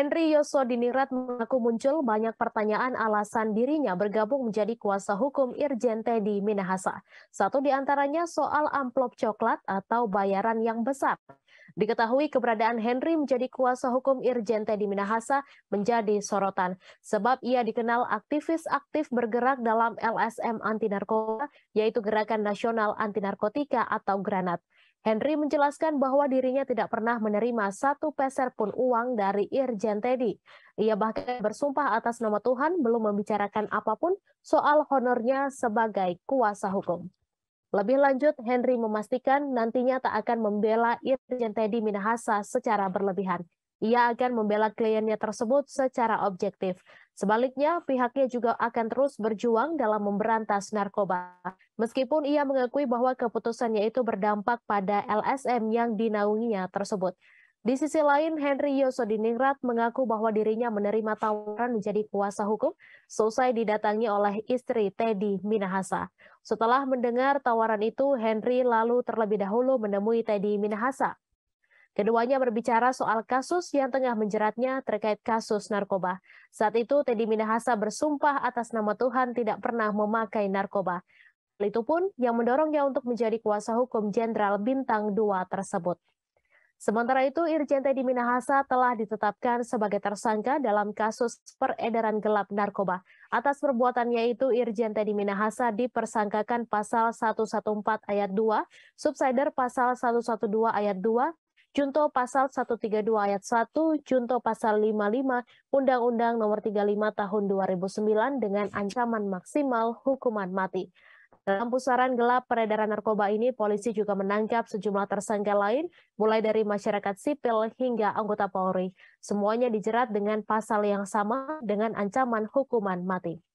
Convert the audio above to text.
Henry Yoso Diningrat mengaku muncul banyak pertanyaan alasan dirinya bergabung menjadi kuasa hukum Irjen Teddy Minahasa. Satu di antaranya soal amplop coklat atau bayaran yang besar. Diketahui keberadaan Henry menjadi kuasa hukum Irjen Teddy Minahasa menjadi sorotan, sebab ia dikenal aktivis aktif bergerak dalam LSM anti narkoba, yaitu Gerakan Nasional Anti Narkotika atau GRANAT. Henry menjelaskan bahwa dirinya tidak pernah menerima satu peser pun uang dari Irjen Teddy. Ia bahkan bersumpah atas nama Tuhan belum membicarakan apapun soal honornya sebagai kuasa hukum. Lebih lanjut, Henry memastikan nantinya tak akan membela Irjen Teddy Minahasa secara berlebihan. Ia akan membela kliennya tersebut secara objektif. Sebaliknya, pihaknya juga akan terus berjuang dalam memberantas narkoba. Meskipun ia mengakui bahwa keputusannya itu berdampak pada LSM yang dinaunginya tersebut. Di sisi lain, Henry Yosodiningrat mengaku bahwa dirinya menerima tawaran menjadi kuasa hukum selesai didatangi oleh istri Teddy Minahasa. Setelah mendengar tawaran itu, Henry lalu terlebih dahulu menemui Teddy Minahasa Keduanya berbicara soal kasus yang tengah menjeratnya terkait kasus narkoba. Saat itu, Teddy Minahasa bersumpah atas nama Tuhan tidak pernah memakai narkoba. Hal itu pun yang mendorongnya untuk menjadi kuasa hukum Jenderal Bintang dua tersebut. Sementara itu, Irjen Teddy Minahasa telah ditetapkan sebagai tersangka dalam kasus peredaran gelap narkoba. Atas perbuatannya itu, Irjen Teddy Minahasa dipersangkakan pasal 114 ayat 2, subsider pasal 112 ayat 2, Junto Pasal 132 Ayat 1, Junto Pasal 55 Undang-Undang Nomor 35 Tahun 2009 dengan ancaman maksimal hukuman mati. Dalam pusaran gelap peredaran narkoba ini, polisi juga menangkap sejumlah tersangka lain, mulai dari masyarakat sipil hingga anggota Polri. Semuanya dijerat dengan pasal yang sama dengan ancaman hukuman mati.